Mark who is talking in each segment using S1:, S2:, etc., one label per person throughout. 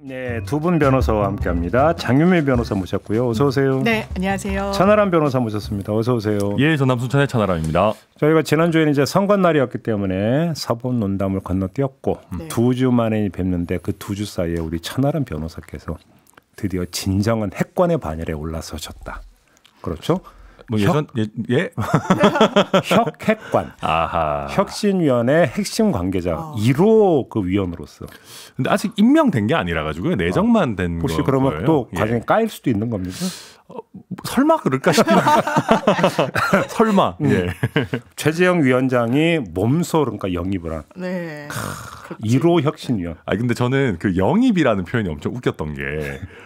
S1: 네, 두 분 변호사와 함께합니다. 장윤미 변호사 모셨고요. 어서 오세요. 네, 안녕하세요. 차나람 변호사 모셨습니다. 어서 오세요. 예, 전남 순천의 차나람입니다. 저희가 지난주에는 이제 선관 날이었기 때문에 사본 논담을 건너뛰었고 네. 두주 만에 뵙는데 그 두 주 사이에 우리 차나람 변호사께서 드디어 진정한 핵관의 반열에 올라서셨다. 그렇죠? 뭐 예전 혁, 예, 예? 혁핵관 아하. 혁신위원회 핵심 관계자 아. 1호 그 위원으로서. 근데 아직 임명된 게 아니라 가지고요 내정만 된 혹시 그러면 거예요? 또 과정에 예. 까일 수도 있는 겁니까? 설마 그럴까 싶긴 설마. 음. 예. 최재형 위원장이 몸소 그러니까 영입을 한. 네. 1호 혁신위원. 아 근데 저는 그 영입이라는
S2: 표현이 엄청 웃겼던 게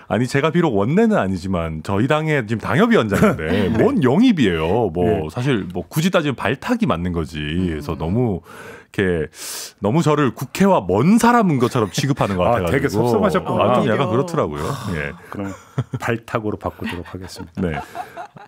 S2: 아니 제가 비록 원내는 아니지만 저희 당의 지금 당협위원장인데 네. 뭔 영입이에요. 뭐 네. 사실 뭐 굳이 따지면 발탁이 맞는 거지. 그래서 음. 너무 이렇게 너무 저를 국회와 먼 사람인 것처럼 취급하는 것 아, 같아가지고 아, 되게 섭섭하셨구나. 아, 좀 약간 그렇더라고요. 아,
S1: 예. 그럼. 발탁으로 바꾸도록 하겠습니다.
S2: 네.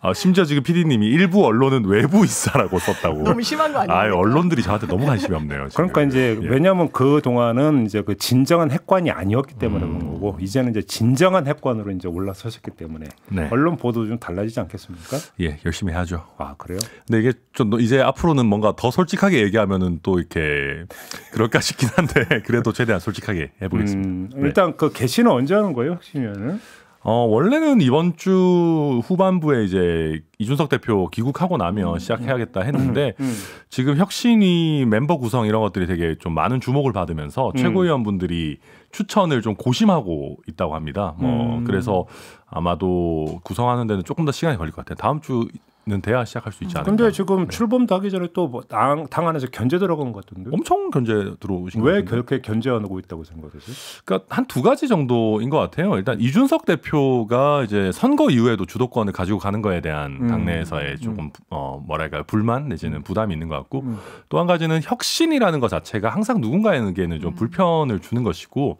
S2: 아, 심지어 지금 PD님이 일부 언론은 외부 이사라고 썼다고. 너무 심한 거 아니에요? 아, 언론들이 저한테
S1: 너무 관심이 없네요. 지금. 그러니까 이제 예. 왜냐하면 그 동안은 이제 그 진정한 핵관이 아니었기 때문에 그런 음. 거고 이제는 이제 진정한 핵관으로 이제 올라서셨기 때문에 네. 언론 보도 좀 달라지지 않겠습니까?
S2: 예, 열심히 해죠아 그래요? 근데 네, 이게 좀 이제 앞으로는 뭔가 더 솔직하게 얘기하면은 또 이렇게 그럴까 싶긴 한데 그래도 최대한 솔직하게 해보겠습니다. 음, 네. 일단 네. 그 개시는 언제 하는 거예요,
S1: 혹시면은?
S2: 어, 원래는 이번 주 후반부에 이제 이준석 대표 귀국하고 나면 음, 시작해야겠다 했는데 음, 음. 음. 지금 혁신이 멤버 구성 이런 것들이 되게 좀 많은 주목을 받으면서 음. 최고위원분들이 추천을 좀 고심하고 있다고 합니다. 뭐 음. 그래서 아마도 구성하는 데는 조금 더 시간이 걸릴 것 같아요.
S1: 다음 주는 돼야 시작할 수 있지 않을까. 근데 지금 네. 출범 당기 전에 또당 뭐 당 안에서 견제 들어간 것 같은데. 엄청 견제 들어오신 왜 같은데? 그렇게 견제하고 있다고 생각하세요? 그러니까 한 두 가지
S2: 정도인 것 같아요. 일단 이준석 대표가 이제 선거 이후에도 주도권을 가지고 가는 거에 대한 음. 당내에서의 음. 조금 음. 어 뭐랄까 불만 내지는 음. 부담이 있는 것 같고 음. 또한 가지는 혁신이라는 것 자체가 항상 누군가에게는 좀 음. 불편을 주는 것이고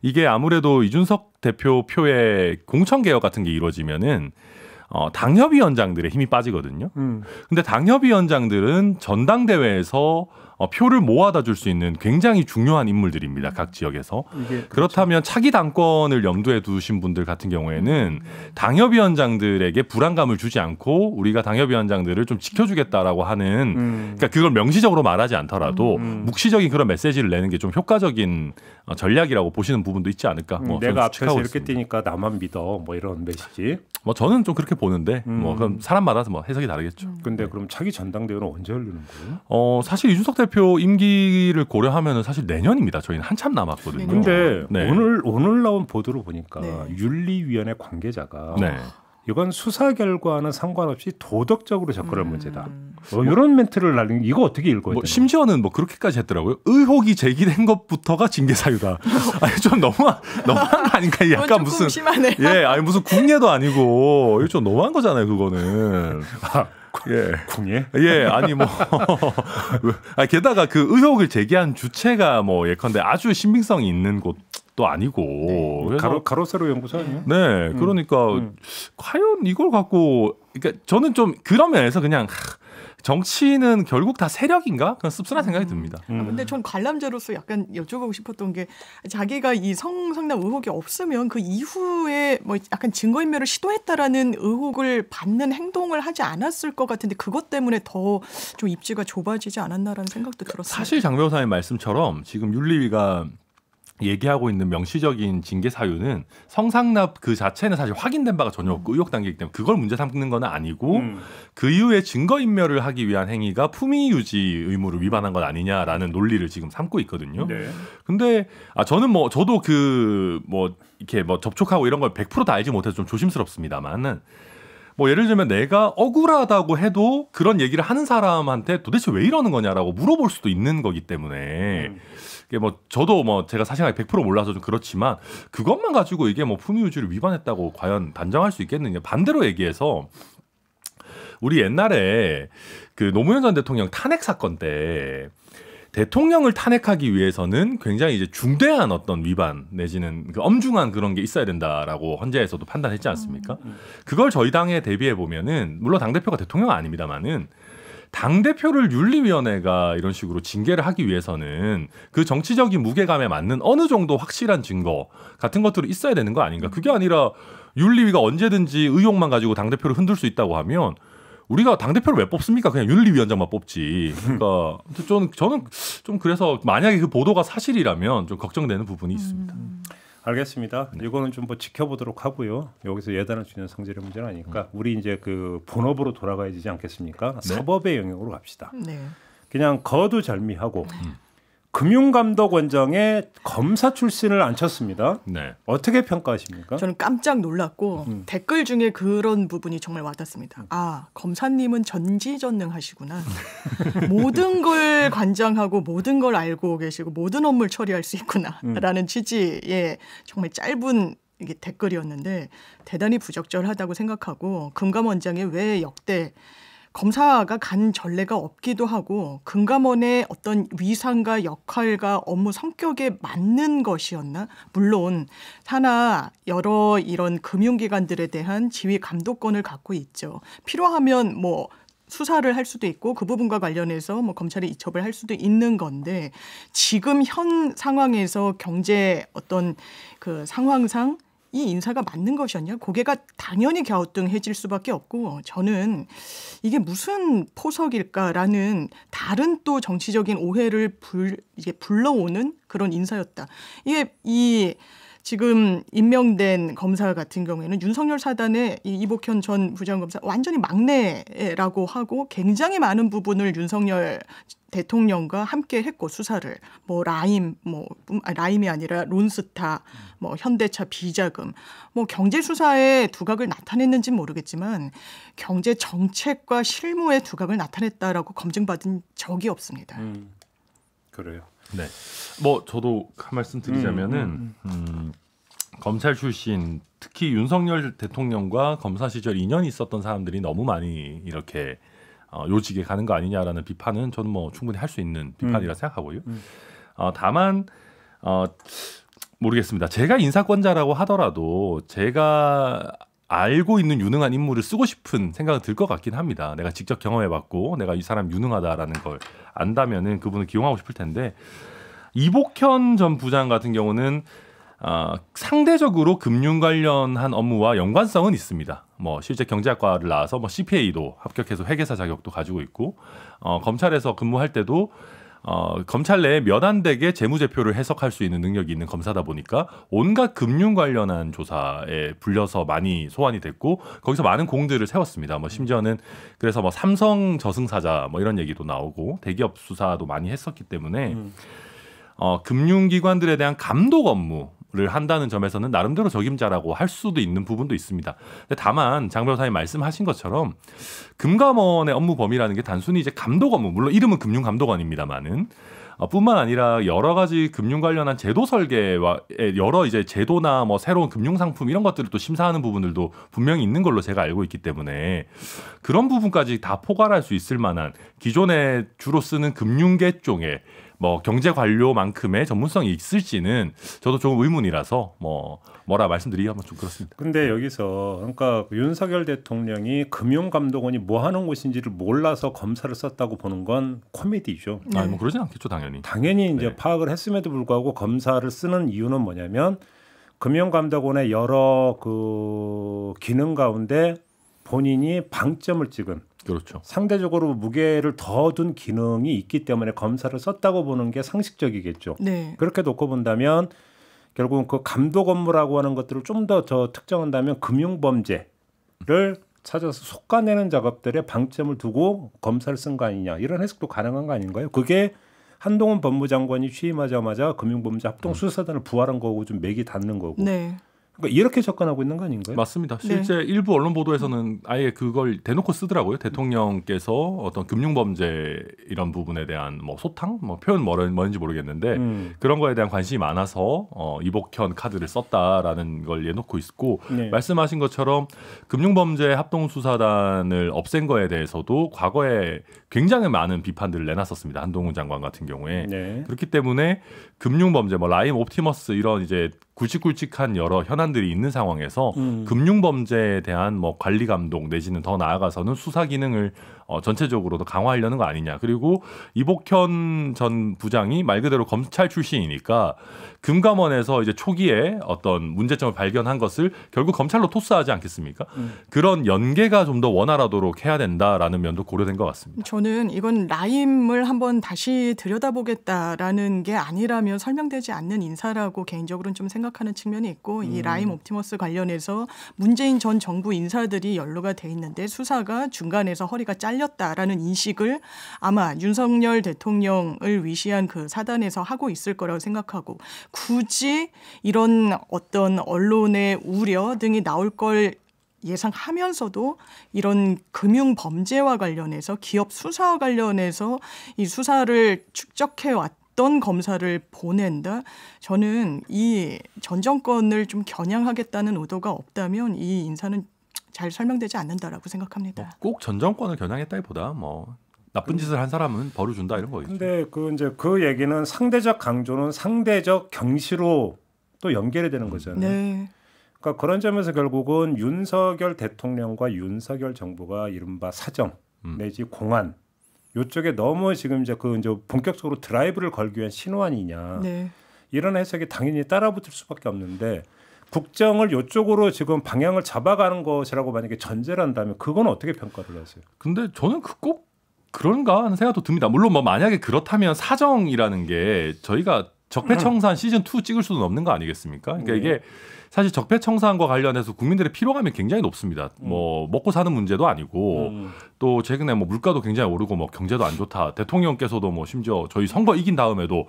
S2: 이게 아무래도 이준석 대표 표의 공천 개혁 같은 게 이루어지면은 어, 당협위원장들의 힘이 빠지거든요. 음. 근데 당협위원장들은 전당대회에서 어, 표를 모아다 줄 수 있는 굉장히 중요한 인물들입니다. 각 지역에서. 그렇 그렇다면 차기 당권을 염두에 두신 분들 같은 경우에는 음, 네. 당협위원장들에게 불안감을 주지 않고 우리가 당협위원장들을 좀 지켜주겠다라고 하는 음. 그러니까 그걸 명시적으로 말하지 않더라도 음, 묵시적인 그런 메시지를 내는 게 좀 효과적인 어, 전략이라고 보시는 부분도 있지 않을까. 뭐 내가 앞에서 이렇게
S1: 있습니다. 뛰니까 나만 믿어 뭐 이런 메시지. 뭐 저는 좀 그렇게 보는데 음. 뭐 그럼 사람마다 뭐 해석이 다르겠죠. 근데 네. 그럼 차기 전당대회는 언제 열리는 거예요? 어 사실 이준석
S2: 대표 대표 임기를 고려하면 사실 내년입니다. 저희는 한참 남았거든요. 근데 네.
S1: 오늘 오늘 나온 보도로 보니까 네. 윤리위원회 관계자가 네. 이건 수사 결과는 상관없이 도덕적으로 접근할 음. 문제다. 뭐 어, 이런 멘트를 날린 이거 어떻게 읽어야 뭐 되나? 심지어는 뭐 그렇게까지 했더라고요. 의혹이 제기된 것부터가 징계 사유다. 아니 좀 너무
S2: 너무한 거 아닌가? 약간 무슨 심하네요. 예, 아니 무슨 국내도 아니고 이거 좀 너무한 거잖아요. 그거는. 아, 예. 궁예? 예, 아니 뭐. 아 게다가 그 의혹을 제기한 주체가 뭐 예컨대 아주 신빙성이 있는 곳. 도 아니고
S1: 네. 가로 가로세로 연구소 아니요? 네,
S2: 음. 그러니까 음. 과연 이걸 갖고 그러니까 저는 좀 그런 면에서 그냥 하, 정치는 결국 다 세력인가? 그런 씁쓸한 음. 생각이 듭니다. 음. 아, 근데
S3: 음. 전 관람자로서 약간 여쭤보고 싶었던 게 자기가 이 성상남 의혹이 없으면 그 이후에 뭐 약간 증거인멸을 시도했다라는 의혹을 받는 행동을 하지 않았을 것 같은데 그것 때문에 더 좀 입지가 좁아지지 않았나라는 생각도 들었어요. 사실
S2: 장 변호사님 말씀처럼 지금 윤리위가 얘기하고 있는 명시적인 징계 사유는 성상납 그 자체는 사실 확인된 바가 전혀 없고 음. 의혹 단계이기 때문에 그걸 문제 삼는 건 아니고 음. 그 이후에 증거 인멸을 하기 위한 행위가 품위 유지 의무를 위반한 것 아니냐라는 논리를 지금 삼고 있거든요. 네. 근데 아 저는 뭐 저도 그 뭐 이렇게 뭐 접촉하고 이런 걸 100%다 알지 못해서 좀 조심스럽습니다만은 뭐 예를 들면 내가 억울하다고 해도 그런 얘기를 하는 사람한테 도대체 왜 이러는 거냐라고 물어볼 수도 있는 거기 때문에 음. 이게 뭐 저도 뭐 제가 사실상 100% 몰라서 좀 그렇지만 그것만 가지고 이게 뭐 품위유지를 위반했다고 과연 단정할 수 있겠느냐 반대로 얘기해서 우리 옛날에 그 노무현 전 대통령 탄핵 사건 때 대통령을 탄핵하기 위해서는 굉장히 이제 중대한 어떤 위반 내지는 그 엄중한 그런 게 있어야 된다라고 헌재에서도 판단했지 않습니까? 음, 음. 그걸 저희 당에 대비해 보면은 물론 당 대표가 대통령 은 아닙니다만은 당 대표를 윤리위원회가 이런 식으로 징계를 하기 위해서는 그 정치적인 무게감에 맞는 어느 정도 확실한 증거 같은 것들이 있어야 되는 거 아닌가? 그게 아니라 윤리위가 언제든지 의혹만 가지고 당 대표를 흔들 수 있다고 하면 우리가 당 대표를 왜 뽑습니까? 그냥 윤리위원장만 뽑지. 그러니까 저는 저는 좀 그래서 만약에 그 보도가 사실이라면 좀 걱정되는 부분이 있습니다. 음.
S1: 알겠습니다. 네. 이거는 좀 뭐 지켜보도록 하고요. 여기서 예단할 수 있는 성질의 문제는 아니니까 음. 우리 이제 그 본업으로 돌아가야 되지 않겠습니까? 네. 사법의 영역으로 갑시다. 네. 그냥 거두 절미하고 음. 금융감독원장에 검사 출신을 앉혔습니다. 네. 어떻게 평가하십니까? 저는
S3: 깜짝 놀랐고 음. 댓글 중에 그런 부분이 정말 와닿습니다. 아 검사님은 전지전능하시구나. 모든 걸 관장하고 모든 걸 알고 계시고 모든 업무를 처리할 수 있구나라는 음. 취지의 정말 짧은 이게 댓글이었는데 대단히 부적절하다고 생각하고 금감원장이 왜 역대 검사가 간 전례가 없기도 하고 금감원의 어떤 위상과 역할과 업무 성격에 맞는 것이었나? 물론 산하 여러 이런 금융기관들에 대한 지휘 감독권을 갖고 있죠. 필요하면 뭐 수사를 할 수도 있고 그 부분과 관련해서 뭐 검찰이 이첩을 할 수도 있는 건데 지금 현 상황에서 경제 어떤 그 상황상 이 인사가 맞는 것이었냐? 고개가 당연히 갸우뚱해질 수밖에 없고 어, 저는 이게 무슨 포석일까라는 다른 또 정치적인 오해를 불, 이게 불러오는 그런 인사였다. 이게 이 지금 임명된 검사 같은 경우에는 윤석열 사단의 이 이복현 전 부장검사 완전히 막내라고 하고 굉장히 많은 부분을 윤석열 대통령과 함께 했고 수사를 뭐 라임 뭐 라임이 아니라 론스타 뭐 현대차 비자금 뭐 경제 수사에 두각을 나타냈는지 모르겠지만 경제 정책과 실무에 두각을 나타냈다라고 검증받은 적이 없습니다. 음,
S1: 그래요.
S2: 네. 뭐 저도 한 말씀 드리자면은 음, 음, 음. 음, 검찰 출신 특히 윤석열 대통령과 검사 시절 인연이 있었던 사람들이 너무 많이 이렇게 어, 요직에 가는 거 아니냐라는 비판은 저는 뭐 충분히 할 수 있는 비판이라 음. 생각하고요. 음. 어, 다만 어, 모르겠습니다. 제가 인사권자라고 하더라도 제가 알고 있는 유능한 인물을 쓰고 싶은 생각이 들것 같긴 합니다. 내가 직접 경험해봤고 내가 이 사람 유능하다라는 걸 안다면은 그분을 기용하고 싶을 텐데 이복현 전 부장 같은 경우는 어, 상대적으로 금융 관련한 업무와 연관성은 있습니다. 뭐 실제 경제학과를 나와서 뭐 CPA도 합격해서 회계사 자격도 가지고 있고 어, 검찰에서 근무할 때도 어, 검찰 내에 몇 안 되게 재무제표를 해석할 수 있는 능력이 있는 검사다 보니까 온갖 금융 관련한 조사에 불려서 많이 소환이 됐고 거기서 많은 공들을 세웠습니다. 뭐 심지어는 그래서 뭐 삼성 저승사자 뭐 이런 얘기도 나오고 대기업 수사도 많이 했었기 때문에 음. 어, 금융기관들에 대한 감독 업무 를 한다는 점에서는 나름대로 적임자라고 할 수도 있는 부분도 있습니다. 다만 장 변호사님 말씀하신 것처럼 금감원의 업무 범위라는 게 단순히 이제 감독 업무 물론 이름은 금융감독원입니다만은 어, 뿐만 아니라 여러 가지 금융 관련한 제도 설계와 여러 이제 제도나 뭐 새로운 금융 상품 이런 것들을 또 심사하는 부분들도 분명히 있는 걸로 제가 알고 있기 때문에 그런 부분까지 다 포괄할 수 있을 만한 기존에 주로 쓰는 금융계 쪽에 뭐 경제 관료만큼의 전문성이 있을지는 저도 조금 의문이라서 뭐 뭐라 말씀드리기가 좀 그렇습니다.
S1: 근데 여기서 그러니까 윤석열 대통령이 금융감독원이 뭐 하는 곳인지를 몰라서 검사를 썼다고 보는 건 코미디죠. 아, 뭐 네. 아니 뭐 그러진 않겠죠 당연히. 당연히 이제 네. 파악을 했음에도 불구하고 검사를 쓰는 이유는 뭐냐면 금융감독원의 여러 그 기능 가운데 본인이 방점을 찍은 그렇죠. 상대적으로 무게를 더 둔 기능이 있기 때문에 검사를 썼다고 보는 게 상식적이겠죠. 네. 그렇게 놓고 본다면 결국은 그 감독 업무라고 하는 것들을 좀더더 특정한다면 금융 범죄를 찾아서 속가내는 작업들에 방점을 두고 검사를 쓴 거 아니냐 이런 해석도 가능한 거 아닌가요? 그게 한동훈 법무장관이 취임하자마자 금융범죄 합동수사단을 음. 부활한 거고 좀 맥이 닿는 거고 네. 그러니까 이렇게 접근하고 있는 거 아닌가요? 맞습니다. 네. 실제 네.
S2: 일부 언론 보도에서는 아예 그걸 대놓고 쓰더라고요. 음. 대통령께서 어떤 금융 범죄 이런 부분에 대한 뭐 소탕, 뭐 표현 뭐 뭐인지 모르겠는데 음. 그런 거에 대한 관심이 많아서 어, 이복현 카드를 썼다라는 걸 내놓고 있고 네. 말씀하신 것처럼 금융 범죄 합동 수사단을 없앤 거에 대해서도 과거에 굉장히 많은 비판들을 내놨었습니다. 한동훈 장관 같은 경우에 네. 그렇기 때문에 금융 범죄 뭐 라임 옵티머스 이런 이제 굵직굵직한 여러 현안들이 있는 상황에서 음. 금융 범죄에 대한 뭐 관리 감독 내지는 더 나아가서는 수사 기능을 어, 전체적으로 더 강화하려는 거 아니냐. 그리고 이복현 전 부장이 말 그대로 검찰 출신이니까 금감원에서 이제 초기에 어떤 문제점을 발견한 것을 결국 검찰로 토스하지 않겠습니까? 음. 그런 연계가 좀 더 원활하도록 해야 된다라는 면도 고려된 것 같습니다.
S3: 저는 이건 라임을 한번 다시 들여다보겠다라는 게 아니라면 설명되지 않는 인사라고 개인적으로는 좀 생각하는 측면이 있고 음. 이 라임 옵티머스 관련해서 문재인 전 정부 인사들이 연루가 돼 있는데 수사가 중간에서 허리가 잘렸다라는 인식을 아마 윤석열 대통령을 위시한 그 사단에서 하고 있을 거라고 생각하고 굳이 이런 어떤 언론의 우려 등이 나올 걸 예상하면서도 이런 금융 범죄와 관련해서 기업 수사와 관련해서 이 수사를 축적해 왔던 검사를 보낸다. 저는 이전 정권을 좀 겨냥하겠다는 의도가 없다면 이 인사는 잘 설명되지 않는다라고 생각합니다. 뭐
S2: 꼭전 정권을 겨냥했다기보다 뭐 나쁜 짓을 한 사람은 벌을 준다 이런 거겠죠.
S1: 근데 그 이제 그 얘기는 상대적 강조는 상대적 경시로 또 연결이 되는 거잖아요. 네. 그러니까 그런 점에서 결국은 윤석열 대통령과 윤석열 정부가 이른바 사정 음. 내지 공안 요쪽에 너무 지금 이제 그 이제 본격적으로 드라이브를 걸기 위한 신호안이냐 네. 이런 해석이 당연히 따라붙을 수밖에 없는데 국정을 요쪽으로 지금 방향을 잡아가는 것이라고 만약에 전제 한다면 그건 어떻게 평가를 하세요? 근데 저는 그꼭 그런가 하는 생각도 듭니다. 물론 뭐 만약에 그렇다면
S2: 사정이라는 게 저희가 적폐청산 시즌 2 찍을 수는 없는 거 아니겠습니까? 그러니까 네. 이게 사실 적폐청산과 관련해서 국민들의 피로감이 굉장히 높습니다. 음. 뭐 먹고 사는 문제도 아니고 음. 또 최근에 뭐 물가도 굉장히 오르고 뭐 경제도 안 좋다. 대통령께서도 뭐 심지어 저희 선거 이긴 다음에도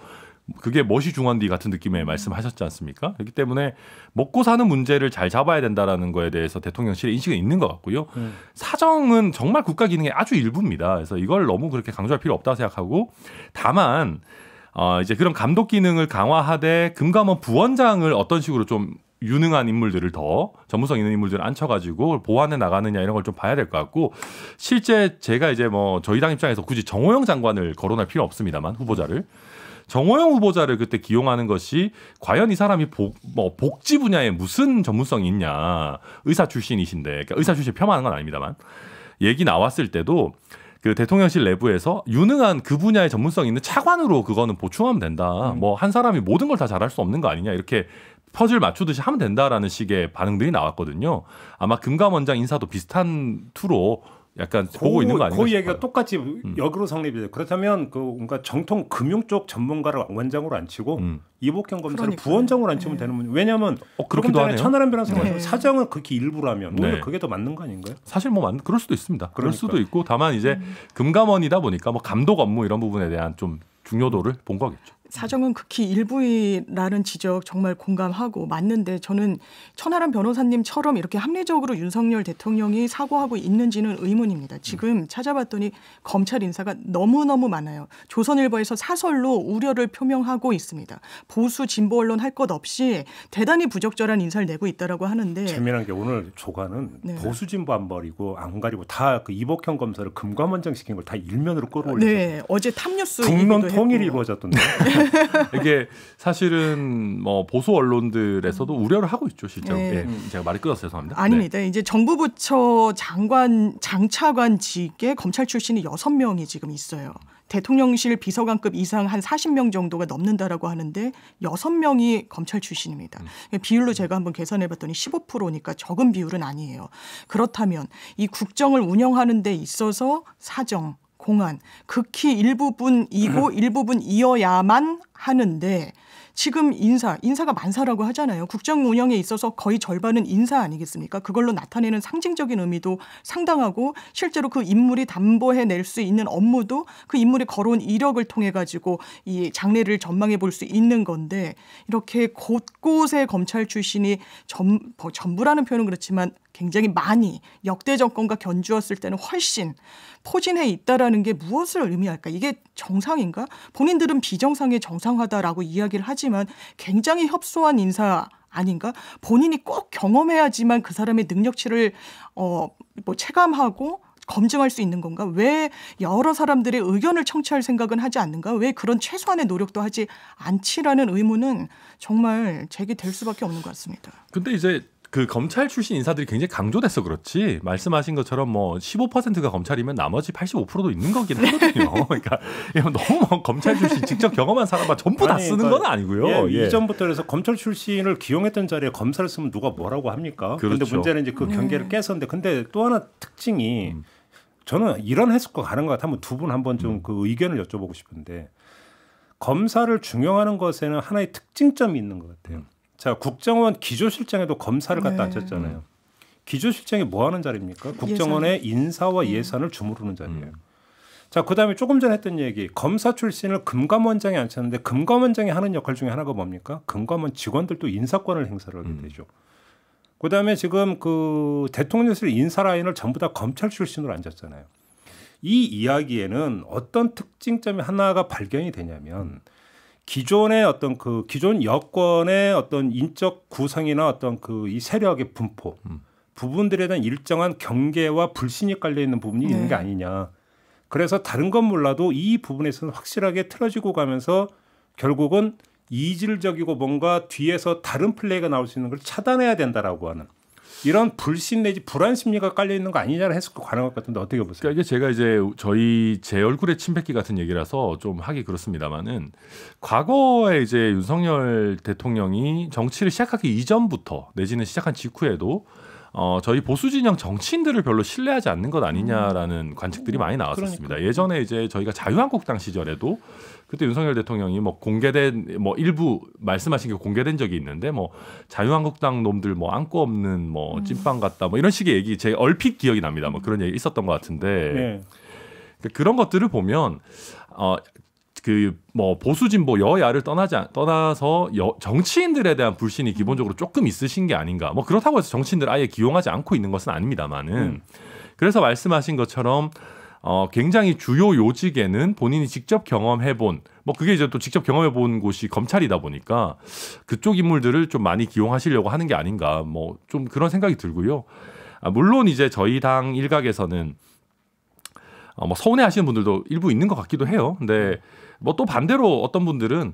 S2: 그게 멋이 중한디 같은 느낌의 말씀하셨지 않습니까? 그렇기 때문에 먹고 사는 문제를 잘 잡아야 된다라는 거에 대해서 대통령실의 인식은 있는 것 같고요. 음. 사정은 정말 국가 기능의 아주 일부입니다. 그래서 이걸 너무 그렇게 강조할 필요 없다고 생각하고 다만 어 이제 그런 감독 기능을 강화하되 금감원 부원장을 어떤 식으로 좀 유능한 인물들을 더 전문성 있는 인물들을 앉혀가지고 보완해 나가느냐 이런 걸 좀 봐야 될 것 같고 실제 제가 이제 뭐 저희 당 입장에서 굳이 정호영 장관을 거론할 필요 없습니다만 후보자를 정호영 후보자를 그때 기용하는 것이 과연 이 사람이 복, 뭐 복지 분야에 무슨 전문성이 있냐 의사 출신이신데 그러니까 의사 출신 폄하하는 건 아닙니다만 얘기 나왔을 때도 그 대통령실 내부에서 유능한 그 분야의 전문성 있는 차관으로 그거는 보충하면 된다. 음. 뭐한 사람이 모든 걸 다 잘할 수 없는 거 아니냐 이렇게 퍼즐 맞추듯이 하면 된다라는 식의 반응들이 나왔거든요. 아마 금감원장 인사도 비슷한 투로 약간 고, 보고 있는 거 아니에요? 그
S1: 얘기가 똑같이 음. 역으로 성립이 돼. 그렇다면 그 뭔가 정통 금융 쪽 전문가를 원장으로 안 치고 음. 이복현 검사를 그러니까요. 부원장으로 안 치면 네. 되는 문제. 왜냐하면 어, 그렇게 전에 천하람 변호사가 네. 사정을 그렇게 일부라면 네. 오히려 그게 더 맞는 거 아닌가요? 사실 뭐 맞는 그럴 수도
S2: 있습니다. 그러니까. 그럴 수도 있고 다만 이제 음. 금감원이다 보니까 뭐 감독 업무 이런 부분에 대한 좀 중요도를 본 거겠죠.
S3: 사정은 극히 일부이라는 지적 정말 공감하고 맞는데 저는 천하람 변호사님처럼 이렇게 합리적으로 윤석열 대통령이 사과하고 있는지는 의문입니다. 지금 찾아봤더니 검찰 인사가 너무너무 많아요. 조선일보에서 사설로 우려를 표명하고 있습니다. 보수 진보 언론 할 것 없이 대단히 부적절한 인사를 내고 있다라고 하는데
S1: 재미난 게 오늘 조간은 네. 보수 진보 안 버리고 안 가리고 다 그 이복형 검사를 금감원장 시킨 걸 다 일면으로 끌어올려서 네.
S3: 어제 탐뉴스 국론 통일이
S1: 이루어졌던데 이게 사실은 뭐 보수 언론들에서도 음. 우려를
S2: 하고 있죠, 실제로. 네. 예, 제가 말이 끊었어요, 죄송합니다. 네. 아닙니다.
S3: 네. 이제 정부 부처 장관 장차관 직에 검찰 출신이 여섯 명이 지금 있어요. 대통령실 비서관급 이상 한 40명 정도가 넘는다라고 하는데 6명이 검찰 출신입니다. 음. 예, 비율로 제가 한번 계산해 봤더니 15%니까 적은 비율은 아니에요. 그렇다면 이 국정을 운영하는 데 있어서 사정, 공안 극히 일부분이고 일부분이어야만 하는데 지금 인사, 인사가 만사라고 하잖아요. 국정 운영에 있어서 거의 절반은 인사 아니겠습니까? 그걸로 나타내는 상징적인 의미도 상당하고 실제로 그 인물이 담보해낼 수 있는 업무도 그 인물이 걸어온 이력을 통해 가지고 이장례를 전망해 볼 수 있는 건데 이렇게 곳곳에 검찰 출신이 전, 뭐 전부라는 표현은 그렇지만 굉장히 많이 역대 정권과 견주었을 때는 훨씬 포진해 있다라는 게 무엇을 의미할까? 이게 정상인가? 본인들은 비정상에정상하다라고 이야기를 하지만 굉장히 협소한 인사 아닌가? 본인이 꼭 경험해야지만 그 사람의 능력치를 어뭐 체감하고 검증할 수 있는 건가? 왜 여러 사람들의 의견을 청취할 생각은 하지 않는가? 왜 그런 최소한의 노력도 하지 않지라는 의문은 정말 제기될 수밖에 없는 것 같습니다.
S2: 근데 이제 그 검찰 출신 인사들이 굉장히 강조돼서 그렇지 말씀하신 것처럼 뭐 15%가 검찰이면 나머지 85%도 있는 거긴 네. 하거든요. 그러니까 너무 뭐 검찰 출신 직접 경험한 사람만 전부 다 쓰는 그러니까 건 아니고요. 예, 예.
S1: 이전부터 그래서 검찰 출신을 기용했던 자리에 검사를 쓰면 누가 뭐라고 합니까? 그런데 그렇죠. 문제는 이제 그 네. 경계를 깼었는데 근데 또 하나 특징이 음. 저는 이런 해석과 가는 것 같으면 두분 한번 좀그 음. 의견을 여쭤보고 싶은데 검사를 중용하는 것에는 하나의 특징점이 있는 것 같아요. 음. 자 국정원 기조실장에도 검사를 갖다 네. 앉혔잖아요. 기조실장이 뭐 하는 자리입니까? 국정원의 예산. 인사와 네. 예산을 주무르는 자리예요. 음. 자, 그다음에 조금 전에 했던 얘기. 검사 출신을 금감원장에 앉혔는데 금감원장이 하는 역할 중에 하나가 뭡니까? 금감원 직원들도 인사권을 행사를 하게 음. 되죠. 그다음에 지금 그 대통령실 인사 라인을 전부 다 검찰 출신으로 앉았잖아요. 이 이야기에는 어떤 특징점이 하나가 발견이 되냐면 기존의 어떤 그 기존 여권의 어떤 인적 구성이나 어떤 그 이 세력의 분포 음. 부분들에 대한 일정한 경계와 불신이 깔려 있는 부분이 네. 있는 게 네. 아니냐. 그래서 다른 건 몰라도 이 부분에서는 확실하게 틀어지고 가면서 결국은 이질적이고 뭔가 뒤에서 다른 플레이가 나올 수 있는 걸 차단해야 된다라고 하는 이런 불신 내지 불안 심리가 깔려 있는 거 아니냐는 해석도 가능할 것 같은데
S2: 어떻게 보세요? 그러니까 이게 제가 이제 저희 제 얼굴에 침 뱉기 같은 얘기라서 좀 하기 그렇습니다만은 과거에 이제 윤석열 대통령이 정치를 시작하기 이전부터 내지는 시작한 직후에도 어, 저희 보수 진영 정치인들을 별로 신뢰하지 않는 것 아니냐라는 음. 관측들이 많이 나왔었습니다. 그러니까. 예전에 이제 저희가 자유한국당 시절에도 그때 윤석열 대통령이 뭐 공개된 뭐 일부 말씀하신 게 공개된 적이 있는데 뭐 자유한국당 놈들 뭐 안고 없는 뭐 음. 찐빵 같다 뭐 이런 식의 얘기 제 얼핏 기억이 납니다. 뭐 그런 얘기 있었던 것 같은데 네. 그런 것들을 보면 어 그뭐 보수 진보 뭐 여야를 떠나지 떠나서 여, 정치인들에 대한 불신이 음. 기본적으로 조금 있으신 게 아닌가. 뭐 그렇다고 해서 정치인들 아예 기용하지 않고 있는 것은 아닙니다만은 음. 그래서 말씀하신 것처럼 어 굉장히 주요 요직에는 본인이 직접 경험해 본 뭐 그게 이제 또 직접 경험해 본 곳이 검찰이다 보니까 그쪽 인물들을 좀 많이 기용하시려고 하는 게 아닌가. 뭐 좀 그런 생각이 들고요. 아, 물론 이제 저희 당 일각에서는 어, 뭐 서운해하시는 분들도 일부 있는 것 같기도 해요. 근데 음. 뭐또 반대로 어떤 분들은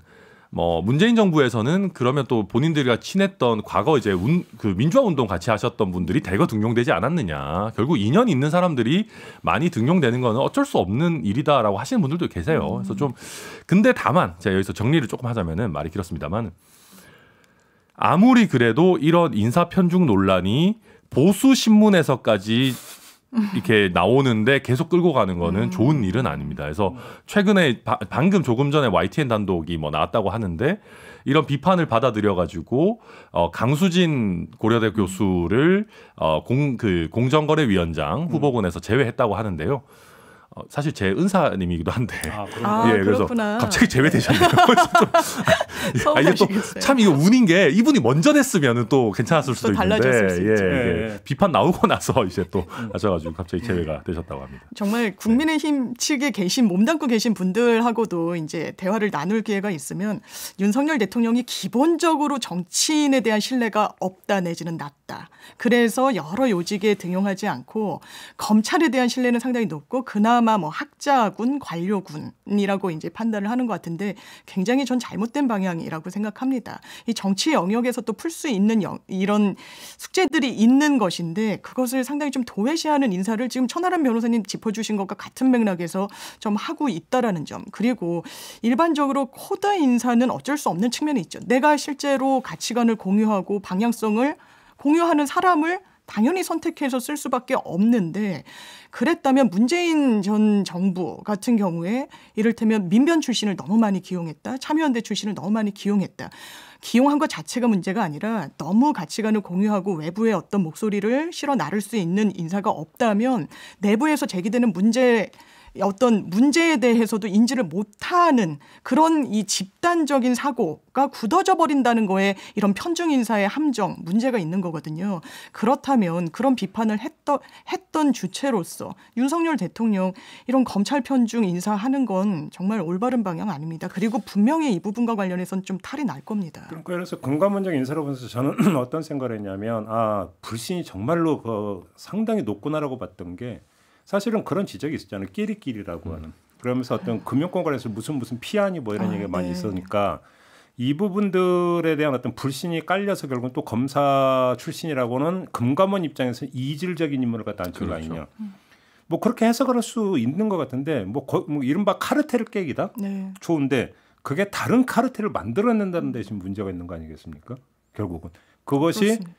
S2: 뭐 문재인 정부에서는 그러면 또 본인들과 친했던 과거 이제 운, 그 민주화 운동 같이 하셨던 분들이 대거 등용되지 않았느냐. 결국 인연 있는 사람들이 많이 등용되는 거는 어쩔 수 없는 일이다라고 하시는 분들도 계세요. 음. 그래서 좀 근데 다만 제가 여기서 정리를 조금 하자면은 말이 길었습니다만 아무리 그래도 이런 인사 편중 논란이 보수 신문에서까지 이렇게 나오는데 계속 끌고 가는 거는 음. 좋은 일은 아닙니다. 그래서 최근에 바, 방금 조금 전에 YTN 단독이 뭐 나왔다고 하는데 이런 비판을 받아들여 가지고 어 강수진 고려대 교수를 어공그 공정거래위원장 음. 후보군에서 제외했다고 하는데요. 어, 사실 제 은사님이기도 한데 아, 아, 예 그래서 그렇구나. 갑자기 제외되셨네요. 네. 아, 참 이거 운인 게 이분이 먼저 냈으면또 괜찮았을 수도 있는데 예, 예, 예, 비판 나오고 나서 이제 또 하셔가지고 음. 갑자기 음. 제외가 되셨다고
S3: 합니다. 정말 네. 국민의힘 측에 계신 몸담고 계신 분들하고도 이제 대화를 나눌 기회가 있으면 윤석열 대통령이 기본적으로 정치인에 대한 신뢰가 없다 내지는 낮다. 있다. 그래서 여러 요직에 등용하지 않고 검찰에 대한 신뢰는 상당히 높고 그나마 뭐 학자군, 관료군이라고 이제 판단을 하는 것 같은데 굉장히 전 잘못된 방향이라고 생각합니다. 이 정치 영역에서 또 풀 수 있는 영, 이런 숙제들이 있는 것인데 그것을 상당히 좀 도외시하는 인사를 지금 천하람 변호사님 짚어주신 것과 같은 맥락에서 좀 하고 있다라는 점 그리고 일반적으로 코드 인사는 어쩔 수 없는 측면이 있죠. 내가 실제로 가치관을 공유하고 방향성을 공유하는 사람을 당연히 선택해서 쓸 수밖에 없는데 그랬다면 문재인 전 정부 같은 경우에 이를테면 민변 출신을 너무 많이 기용했다. 참여연대 출신을 너무 많이 기용했다. 기용한 것 자체가 문제가 아니라 너무 가치관을 공유하고 외부의 어떤 목소리를 실어 나를 수 있는 인사가 없다면 내부에서 제기되는 문제 어떤 문제에 대해서도 인지를 못하는 그런 이 집단적인 사고가 굳어져 버린다는 거에 이런 편중 인사의 함정 문제가 있는 거거든요. 그렇다면 그런 비판을 했던 했던 주체로서 윤석열 대통령 이런 검찰 편중 인사하는 건 정말 올바른 방향 아닙니다. 그리고 분명히 이 부분과 관련해서는 좀 탈이 날 겁니다.
S1: 그럼 그래서 공감원장 인사로 보면서 저는 어떤 생각을 했냐면 아 불신이 정말로 그 상당히 높구나라고 봤던 게 사실은 그런 지적이 있었잖아요. 끼리끼리라고 음. 하는. 그러면서 어떤 금융권 관련해서 무슨 무슨 피안이 뭐 이런 아, 얘기가 많이 네. 있으니까 이 부분들에 대한 어떤 불신이 깔려서 결국은 또 검사 출신이라고는 금감원 입장에서 이질적인 인물을 갖다 앉힌 그렇죠. 거 아니냐. 음. 뭐 그렇게 해석할수 있는 것 같은데 뭐, 거, 뭐 이른바 카르텔 깨기다 네. 좋은데 그게 다른 카르텔을 만들어낸다는 데지 문제가 있는 거 아니겠습니까? 결국은 그것이 그렇습니다.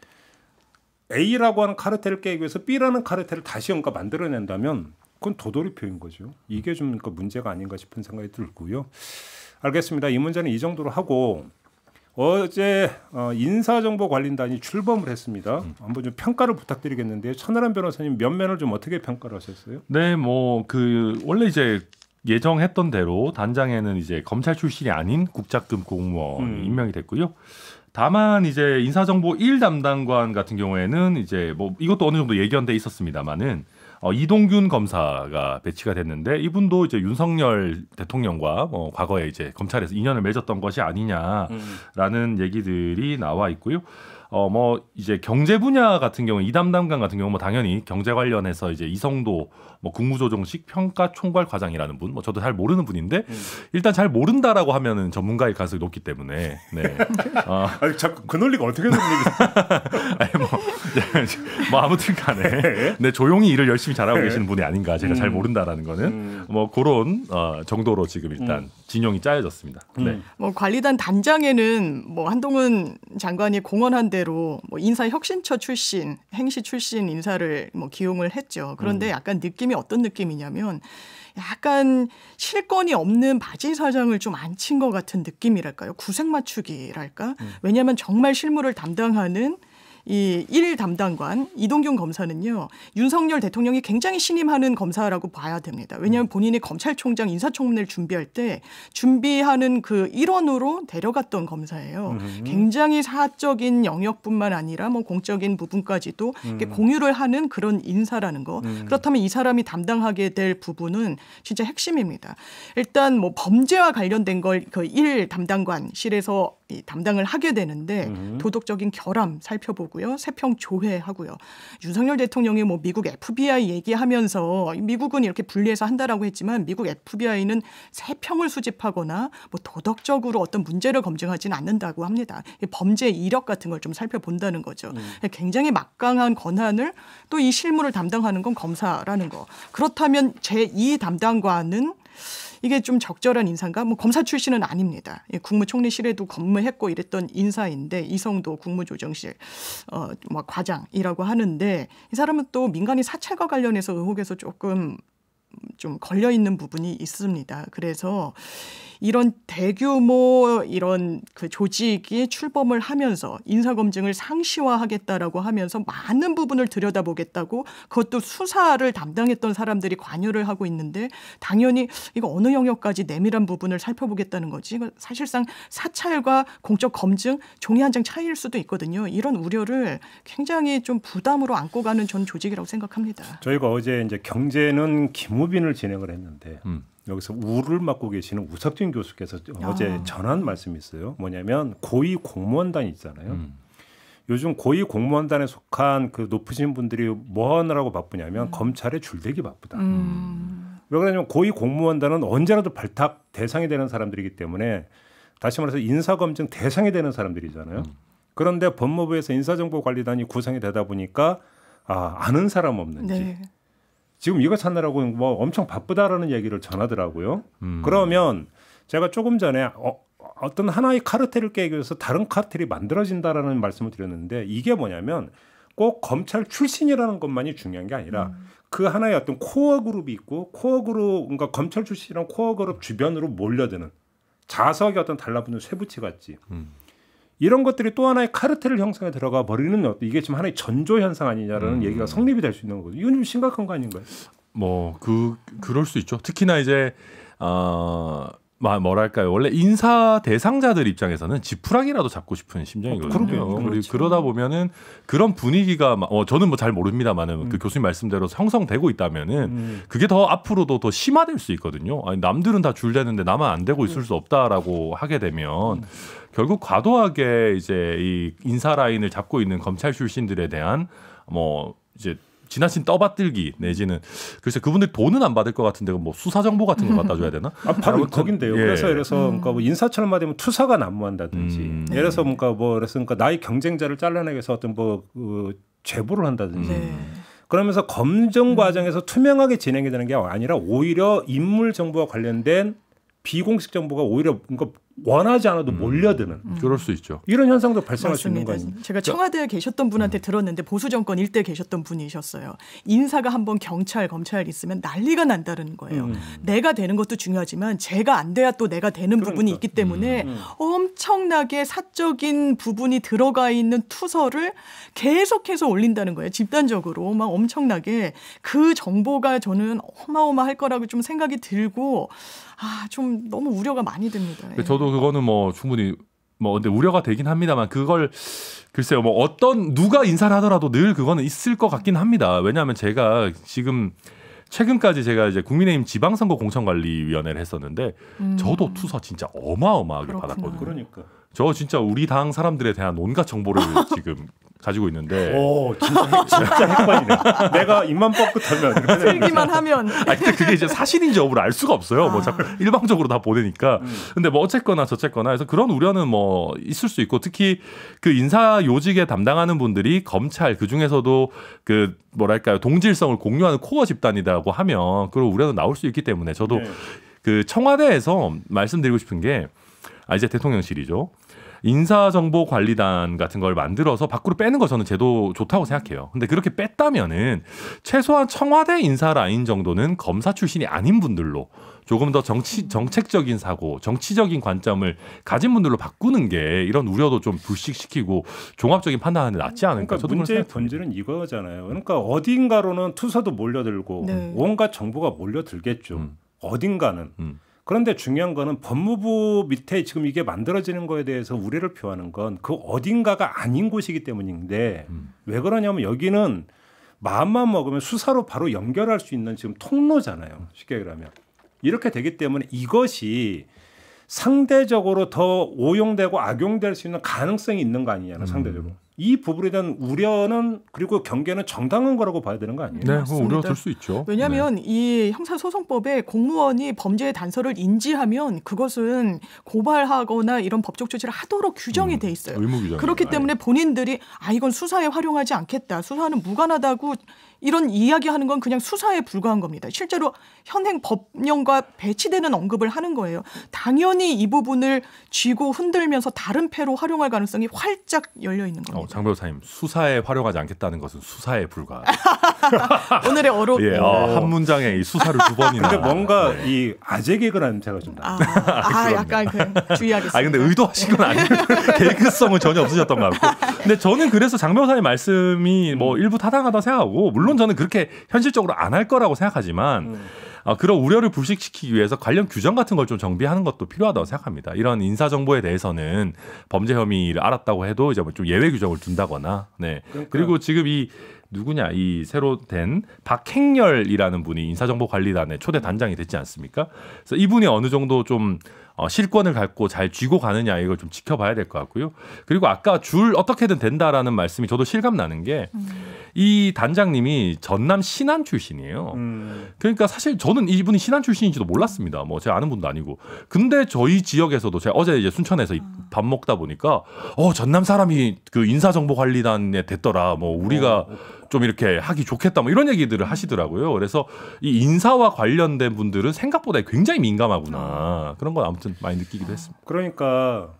S1: A라고 하는 카르텔을 깨기 위해서 B라는 카르텔을 다시 뭔가 만들어낸다면 그건 도돌이표인 거죠. 이게 좀 그러니까 문제가 아닌가 싶은 생각이 들고요. 알겠습니다. 이 문제는 이 정도로 하고 어제 어, 인사정보관리단이 출범을 했습니다. 음. 한번 좀 평가를 부탁드리겠는데요. 천하람 변호사님 면면을 좀 어떻게 평가를 하셨어요?
S2: 네, 뭐 그 원래 이제 예정했던 대로 단장에는 이제 검찰 출신이 아닌 국자금 공무원 음. 임명이 됐고요. 다만 이제 인사정보 1 담당관 같은 경우에는 이제 뭐 이것도 어느 정도 예견돼 있었습니다마는 어, 이동균 검사가 배치가 됐는데 이분도 이제 윤석열 대통령과 뭐 과거에 이제 검찰에서 인연을 맺었던 것이 아니냐라는 음. 얘기들이 나와 있고요. 어뭐 이제 경제 분야 같은 경우 이담당관 같은 경우 뭐 당연히 경제 관련해서 이제 이성도 뭐 국무조정식 평가 총괄 과장이라는 분, 뭐 저도 잘 모르는 분인데 음. 일단 잘 모른다라고 하면은 전문가일 가능성이 높기 때문에 네. 어. 아니 자꾸 그 논리가 어떻게 되는 얘기죠? 아니 뭐 뭐 아무튼 간에 네, 조용히 일을 열심히 잘하고 네. 계시는 분이 아닌가 제가 음. 잘 모른다라는 거는 음. 뭐 그런 어, 정도로 지금 일단 음. 진영이 짜여졌습니다.
S3: 음. 네. 뭐 관리단 단장에는 뭐 한동훈 장관이 공언한 대로 뭐 인사 혁신처 출신, 행시 출신 인사를 뭐 기용을 했죠. 그런데 음. 약간 느낌이 어떤 느낌이냐면 약간 실권이 없는 바지 사장을 좀 안 친 것 같은 느낌이랄까요? 구색 맞추기랄까? 음. 왜냐하면 정말 실무를 담당하는 이 1일 담당관 이동균 검사는요. 윤석열 대통령이 굉장히 신임하는 검사라고 봐야 됩니다. 왜냐하면 음. 본인이 검찰총장 인사청문회를 준비할 때 준비하는 그 일원으로 데려갔던 검사예요. 음. 굉장히 사적인 영역뿐만 아니라 뭐 공적인 부분까지도 음. 공유를 하는 그런 인사라는 거. 음. 그렇다면 이 사람이 담당하게 될 부분은 진짜 핵심입니다. 일단 뭐 범죄와 관련된 걸 그 일 담당관실에서 이 담당을 하게 되는데 음. 도덕적인 결함 살펴보고요. 세평 조회하고요. 윤석열 대통령이 뭐 미국 FBI 얘기하면서 미국은 이렇게 분리해서 한다라고 했지만 미국 FBI는 세평을 수집하거나 뭐 도덕적으로 어떤 문제를 검증하지는 않는다고 합니다. 범죄 이력 같은 걸 좀 살펴본다는 거죠. 음. 예, 굉장히 막강한 권한을 또 이 실무를 담당하는 건 검사라는 거. 그렇다면 제2 담당관은 이게 좀 적절한 인사인가? 뭐 검사 출신은 아닙니다. 예, 국무총리실에도 근무했고 이랬던 인사인데 이성도 국무조정실 어, 뭐 과장이라고 하는데 이 사람은 또 민간인 사찰과 관련해서 의혹에서 조금 좀 걸려 있는 부분이 있습니다. 그래서 이런 대규모 이런 그 조직이 출범을 하면서 인사검증을 상시화하겠다라고 하면서 많은 부분을 들여다보겠다고 그것도 수사를 담당했던 사람들이 관여를 하고 있는데 당연히 이거 어느 영역까지 내밀한 부분을 살펴보겠다는 거지. 사실상 사찰과 공적 검증 종이 한 장 차이일 수도 있거든요. 이런 우려를 굉장히 좀 부담으로 안고 가는 전 조직이라고 생각합니다.
S1: 저희가 어제 이제 경제는 기무빈을 진행을 했는데 음. 여기서 우를 맡고 계시는 우석진 교수께서 야. 어제 아. 전한 말씀이 있어요. 뭐냐면 고위 공무원단이 있잖아요. 음. 요즘 고위 공무원단에 속한 그 높으신 분들이 뭐 하느라고 바쁘냐면 음. 검찰에 줄대기 바쁘다. 음. 왜 그러냐면 고위 공무원단은 언제라도 발탁 대상이 되는 사람들이기 때문에 다시 말해서 인사검증 대상이 되는 사람들이잖아요. 음. 그런데 법무부에서 인사정보관리단이 구성이 되다 보니까 아, 아는 사람 없는지 네. 지금 이거 찾느라고 뭐 엄청 바쁘다라는 얘기를 전하더라고요. 음. 그러면 제가 조금 전에 어, 어떤 하나의 카르텔을 깨기 위해서 다른 카르텔이 만들어진다라는 말씀을 드렸는데 이게 뭐냐면 꼭 검찰 출신이라는 것만이 중요한 게 아니라 음. 그 하나의 어떤 코어 그룹이 있고 코어 그룹 그러니까 검찰 출신이랑 코어 그룹 주변으로 몰려드는 자석이 어떤 달라붙는 쇠붙이 같지. 음. 이런 것들이 또 하나의 카르텔 형성에 들어가 버리는 어, 이게 지금 하나의 전조 현상 아니냐라는 음. 얘기가 성립이 될 수 있는 거거든요. 이건 좀 심각한 거 아닌가요? 뭐
S2: 그 그럴 수 있죠. 특히나 이제 아 어... 뭐랄까요 원래 인사 대상자들 입장에서는 지푸라기라도 잡고 싶은 심정이거든요. 그 그리고 그렇죠. 그러다 보면은 그런 분위기가 어 저는 뭐 잘 모릅니다만은 그 음. 그 교수님 말씀대로 형성되고 있다면은 음. 그게 더 앞으로도 더 심화될 수 있거든요. 아니 남들은 다줄되는데 나만 안 되고 음. 있을 음. 수 없다라고 하게 되면 음. 결국 과도하게 이제 이 인사 라인을 잡고 있는 검찰 출신들에 대한 뭐 이제 지나친 떠받들기 내지는 글쎄 그분들
S1: 돈은 안 받을 것 같은데 뭐 수사 정보 같은 거 갖다 줘야 되나? 아, 바로 거긴데요. 예. 그래서 그래서 뭔가 음. 그러니까 뭐 인사철마 되면 투사가 난무한다든지 음. 음. 예를 들어서 뭔가 뭐그랬으니까 그러니까 나의 경쟁자를 잘라내기 위해서 어떤 뭐 그, 제보를 한다든지 네. 그러면서 검증 음. 과정에서 투명하게 진행이 되는 게 아니라 오히려 인물 정보와 관련된 비공식 정보가 오히려 그러니까 원하지 않아도 음. 몰려드는 음. 그럴 수 있죠. 이런 현상도 발생할 맞습니다. 수 있는 거예요.
S3: 제가 그러니까 청와대에 계셨던 분한테 음. 들었는데 보수 정권 일대 계셨던 분이셨어요. 인사가 한번 경찰 검찰 있으면 난리가 난다는 거예요. 음. 내가 되는 것도 중요하지만 제가 안 돼야 또 내가 되는 그러니까. 부분이 있기 때문에 음. 엄청나게 사적인 부분이 들어가 있는 투서를 계속해서 올린다는 거예요. 집단적으로 막 엄청나게 그 정보가 저는 어마어마할 거라고 좀 생각이 들고 아, 좀 너무 우려가 많이 됩니다.
S2: 예. 저도 그거는 뭐 충분히 뭐 근데 우려가 되긴 합니다만 그걸 글쎄요 뭐 어떤 누가 인사를 하더라도 늘 그거는 있을 것 같긴 합니다. 왜냐하면 제가 지금 최근까지 제가 이제 국민의힘 지방선거 공천관리위원회를 했었는데 음. 저도 투서 진짜 어마어마하게 그렇구나. 받았거든요. 그러니까. 저 진짜 우리 당 사람들에 대한 온갖 정보를 지금 가지고 있는데.
S1: 오, 진짜,
S3: 핵, 진짜
S2: 핵관이네. 내가 입만 뻣긋하면.
S1: 슬기만
S3: 하면. 아,
S2: 근데 그게 이제 사실인지 여부를 알 수가 없어요. 뭐 아. 자꾸 일방적으로 다 보내니까. 음. 근데 뭐 어쨌거나 저쨌거나 해서 그런 우려는 뭐 있을 수 있고 특히 그 인사 요직에 담당하는 분들이 검찰 그 중에서도 그 뭐랄까요 동질성을 공유하는 코어 집단이라고 하면 그런 우려는 나올 수 있기 때문에 저도 네. 그 청와대에서 말씀드리고 싶은 게 아, 이제 대통령실이죠. 인사정보관리단 같은 걸 만들어서 밖으로 빼는 거 저는 제도 좋다고 생각해요. 근데 그렇게 뺐다면은 최소한 청와대 인사 라인 정도는 검사 출신이 아닌 분들로 조금 더 정치 정책적인 사고, 정치적인 관점을 가진 분들로 바꾸는 게 이런 우려도 좀 불식시키고 종합적인 판단이 낫지 않을까? 그러니까 문제
S1: 본질은 이거잖아요. 그러니까 어딘가로는 투서도 몰려들고 네. 온갖 정보가 몰려들겠죠. 음. 어딘가는. 음. 그런데 중요한 거는 법무부 밑에 지금 이게 만들어지는 거에 대해서 우려를 표하는 건 그 어딘가가 아닌 곳이기 때문인데 음. 왜 그러냐면 여기는 마음만 먹으면 수사로 바로 연결할 수 있는 지금 통로잖아요. 쉽게 얘기하면. 이렇게 되기 때문에 이것이 상대적으로 더 오용되고 악용될 수 있는 가능성이 있는 거 아니냐는 음. 상대적으로. 이 부분에 대한 우려는 그리고 경계는 정당한 거라고 봐야 되는 거 아니에요? 네, 우려 들수 있죠.
S3: 왜냐하면 네. 이 형사소송법에 공무원이 범죄의 단서를 인지하면 그것은 고발하거나 이런 법적 조치를 하도록 규정이 음, 돼 있어요. 의무 규정. 그렇기 때문에 아, 예. 본인들이 아 이건 수사에 활용하지 않겠다, 수사는 무관하다고 이런 이야기하는 건 그냥 수사에 불과한 겁니다. 실제로 현행 법령과 배치되는 언급을 하는 거예요. 당연히 이 부분을 쥐고 흔들면서 다른 패로 활용할 가능성이 활짝 열려 있는 겁니다. 어,
S2: 장 변호사님 수사에 활용하지 않겠다는 것은 수사에 불과.
S3: 오늘의 어록. 예, 어, 한
S2: 문장에 이
S1: 수사를 두 번이나. 근데 뭔가 네. 이 아재 개그라는 제가 좀. 아, 아
S3: 약간 그
S1: 주의하겠습니다. 아 근데 의도하신 건 아니고 개그성은 전혀 없으셨던 것 같고.
S2: 근데 저는 그래서 장 변호사님 말씀이 뭐 일부 타당하다 생각하고 물론. 물론 저는 그렇게 현실적으로 안 할 거라고 생각하지만 음. 어, 그런 우려를 불식시키기 위해서 관련 규정 같은 걸 좀 정비하는 것도 필요하다고 생각합니다. 이런 인사 정보에 대해서는 범죄 혐의를 알았다고 해도 이제 뭐좀 예외 규정을 둔다거나 네 그러니까. 그리고 지금 이 누구냐 이 새로 된 박행렬이라는 분이 인사정보관리단의 초대 단장이 됐지 않습니까? 그래서 이분이 어느 정도 좀 어, 실권을 갖고 잘 쥐고 가느냐 이걸 좀 지켜봐야 될 것 같고요. 그리고 아까 줄 어떻게든 된다라는 말씀이 저도 실감 나는 게 이 단장님이 전남 신안 출신이에요. 음. 그러니까 사실 저는 이분이 신안 출신인지도 몰랐습니다. 뭐 제가 아는 분도 아니고. 근데 저희 지역에서도 제가 어제 이제 순천에서 아. 밥 먹다 보니까 어 전남 사람이 그 인사정보관리단에 됐더라. 뭐 우리가 어. 좀 이렇게 하기 좋겠다 뭐 이런 얘기들을 하시더라고요. 그래서 이 인사와 관련된 분들은 생각보다 굉장히 민감하구나 그런 건 아무튼 많이 느끼기도 했습니다.
S1: 그러니까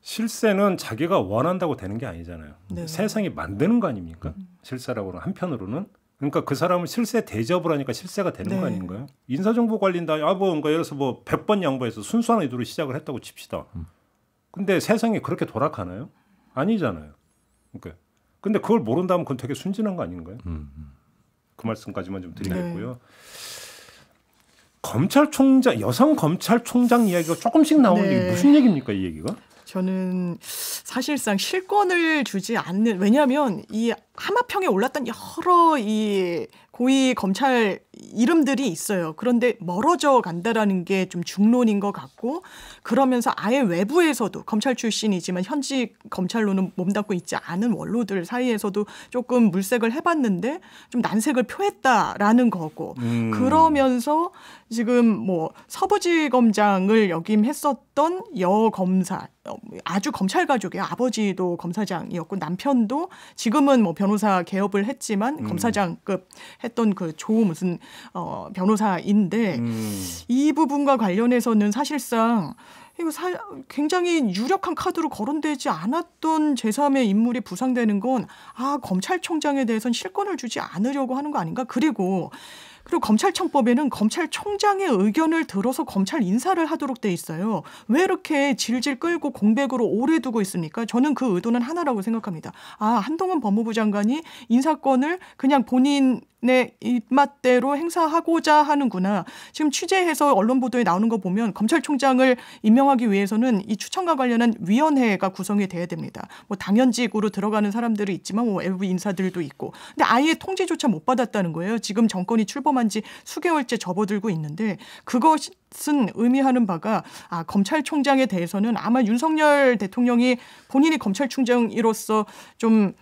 S1: 실세는 자기가 원한다고 되는 게 아니잖아요. 네. 세상이 만드는 거 아닙니까? 실세라고는 한편으로는 그러니까 그 사람을 실세 대접을 하니까 실세가 되는 네. 거 아닌가요? 인사정보 관리인다. 아, 뭐, 그러니까 예를 들어서 뭐 100번 양보해서 순수한 의도로 시작을 했다고 칩시다. 음. 근데 세상이 그렇게 돌아가나요? 아니잖아요. 그러니까 근데 그걸 모른다면 그건 되게 순진한 거 아닌가요? 음, 음. 그 말씀까지만 좀 드리겠고요. 네. 검찰총장 여성 검찰총장 이야기가 조금씩 나오는 네. 게 무슨 얘기입니까 이 얘기가?
S3: 저는 사실상 실권을 주지 않는 왜냐하면 이 하마평에 올랐던 여러 이 고위 검찰 이름들이 있어요. 그런데 멀어져 간다라는 게 좀 중론인 것 같고 그러면서 아예 외부에서도 검찰 출신이지만 현직 검찰로는 몸담고 있지 않은 원로들 사이에서도 조금 물색을 해봤는데 좀 난색을 표했다라는 거고 음. 그러면서 지금 뭐 서부지 검장을 역임했었던 여 검사 어, 아주 검찰 가족이에요. 아버지도 검사장이었고 남편도 지금은 뭐 변호사 개업을 했지만 음. 검사장급 했던 그 조 무슨 어, 변호사인데 음. 이 부분과 관련해서는 사실상 이거 사, 굉장히 유력한 카드로 거론되지 않았던 제3의 인물이 부상되는 건 아 검찰총장에 대해서는 실권을 주지 않으려고 하는 거 아닌가 그리고 그리고 검찰청법에는 검찰총장의 의견을 들어서 검찰 인사를 하도록 돼 있어요. 왜 이렇게 질질 끌고 공백으로 오래 두고 있습니까? 저는 그 의도는 하나라고 생각합니다. 아, 한동훈 법무부 장관이 인사권을 그냥 본인 의 입맛대로 행사하고자 하는구나. 지금 취재해서 언론 보도에 나오는 거 보면 검찰총장을 임명하기 위해서는 이 추천과 관련한 위원회가 구성이 돼야 됩니다. 뭐 당연직으로 들어가는 사람들이 있지만 뭐 외부 인사들도 있고. 근데 아예 통지조차못 받았다는 거예요. 지금 정권이 출범 처음한 지 수개월째 접어들고 있는데 그것 은 의미하는 바가 아, 검찰총장에 대해서는 아마 윤석열 대통령이 본인이 검찰총장이로서좀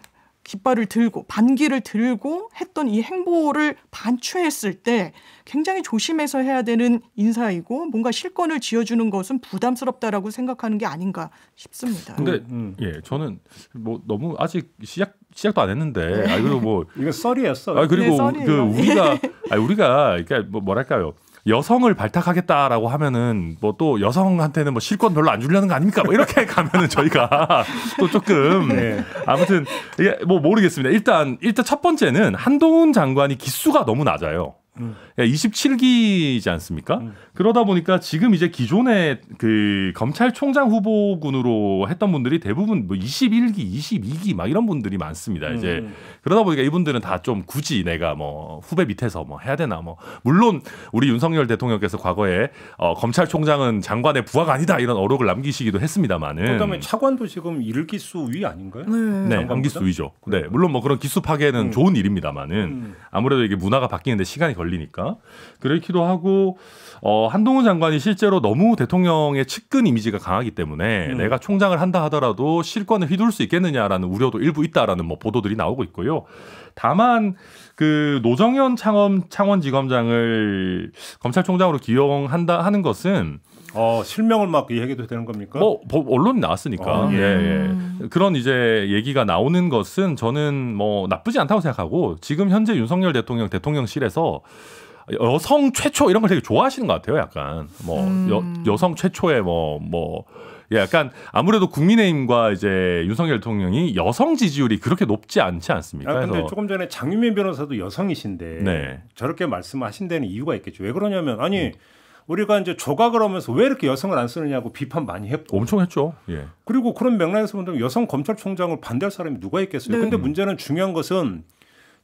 S3: 깃발을 들고 반기를 들고 했던 이 행보를 반추했을 때 굉장히 조심해서 해야 되는 인사이고 뭔가 실권을 지어주는 것은 부담스럽다라고 생각하는 게 아닌가 싶습니다. 근데 음.
S2: 음. 예 저는 뭐 너무 아직 시작 시작도 안 했는데 네. 아 그리고 뭐
S1: 이거 썰이었어.
S2: 아 그리고 네, 그 우리가 네. 아 우리가 그러니까 뭐 뭐랄까요. 여성을 발탁하겠다라고 하면은 뭐 또 여성한테는 뭐 실권 별로 안 주려는 거 아닙니까? 뭐 이렇게 가면은 저희가 또 조금 네. 아무튼 이게 뭐 모르겠습니다. 일단 일단 첫 번째는 한동훈 장관이 기수가 너무 낮아요. 음. 예, 27기이지 않습니까? 음. 그러다 보니까 지금 이제 기존에그 검찰총장 후보군으로 했던 분들이 대부분 뭐 21기, 22기 막 이런 분들이 많습니다. 음. 이제 그러다 보니까 이분들은 다 좀 굳이 내가 뭐 후배 밑에서 뭐 해야 되나 뭐 물론 우리 윤석열 대통령께서 과거에 어, 검찰총장은 장관의 부하가 아니다 이런 어록을 남기시기도 했습니다만은 그다음에
S1: 차관도 지금 일기수 위 아닌가요? 네, 네 감기수 위죠.
S2: 네, 음. 물론 뭐 그런 기수 파괴는 음. 좋은 일입니다만은 음. 아무래도 이게 문화가 바뀌는데 시간이 걸. 걸리니까 그렇기도 하고 어, 한동훈 장관이 실제로 너무 대통령의 측근 이미지가 강하기 때문에 음. 내가 총장을 한다 하더라도 실권을 휘둘 수 있겠느냐라는 우려도 일부 있다라는 뭐 보도들이 나오고 있고요. 다만 그 노정현 창원 창원지검장을 검찰총장으로 기용한다 하는 것은
S1: 어, 실명을 막 얘기해도 되는 겁니까? 뭐,
S2: 뭐 언론이 나왔으니까. 어, 예. 예. 예. 그런 이제 얘기가 나오는 것은 저는 뭐 나쁘지 않다고 생각하고 지금 현재 윤석열 대통령 대통령실에서 여성 최초 이런 걸 되게 좋아하시는 것 같아요. 약간 뭐 음. 여, 여성 최초의 뭐뭐 뭐. 예, 약간 아무래도 국민의힘과 이제 윤석열 대통령이 여성 지지율이 그렇게 높지 않지 않습니까? 아, 근데 그 조금
S1: 전에 장유민 변호사도 여성이신데 네. 저렇게 말씀하신 데는 이유가 있겠죠. 왜 그러냐면 아니 음. 우리가 이제 조각을 하면서 왜 이렇게 여성을 안 쓰느냐고 비판 많이 했고 엄청 했죠. 예. 그리고 그런 맥락에서 보면 여성 검찰총장을 반대할 사람이 누가 있겠어요. 네. 근데 문제는 중요한 것은